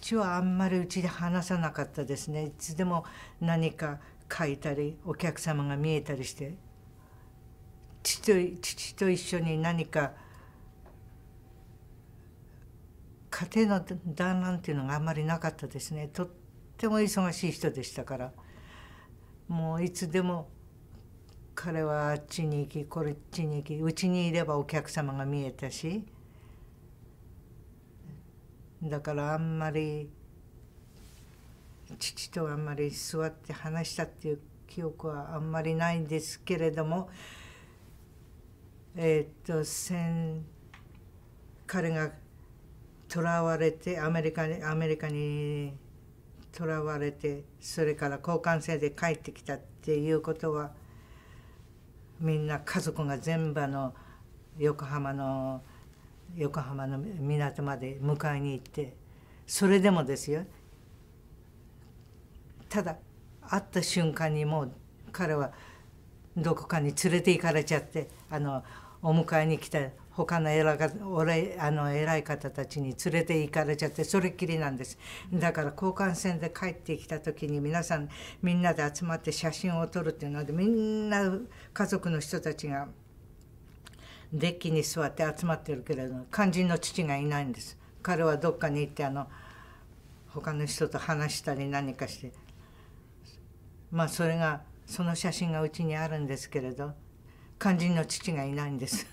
父はあんまりうちで話さなかったですねいつでも何か書いたりお客様が見えたりして父と父と一緒に何か家庭の団らんっていうのがあんまりなかったですねとっても忙しい人でしたからもういつでも彼はあっちに行きこっちに行きうちにいればお客様が見えたし。だからあんまり父とあんまり座って話したっていう記憶はあんまりないんですけれどもえー、っと先彼が囚われてアメリカにアメリカに囚われてそれから交換制で帰ってきたっていうことはみんな家族が全部の横浜の横浜の港まで迎えに行ってそれでもですよただ会った瞬間にもう彼はどこかに連れて行かれちゃってあのお迎えに来た他の偉か俺あの偉い方たちに連れて行かれちゃってそれっきりなんですだから交換船で帰ってきた時に皆さんみんなで集まって写真を撮るっていうのでみんな家族の人たちが。デッキに座って集まってるけれど肝心の父がいないんです彼はどっかに行ってあの他の人と話したり何かしてまあそれがその写真がうちにあるんですけれど肝心の父がいないんです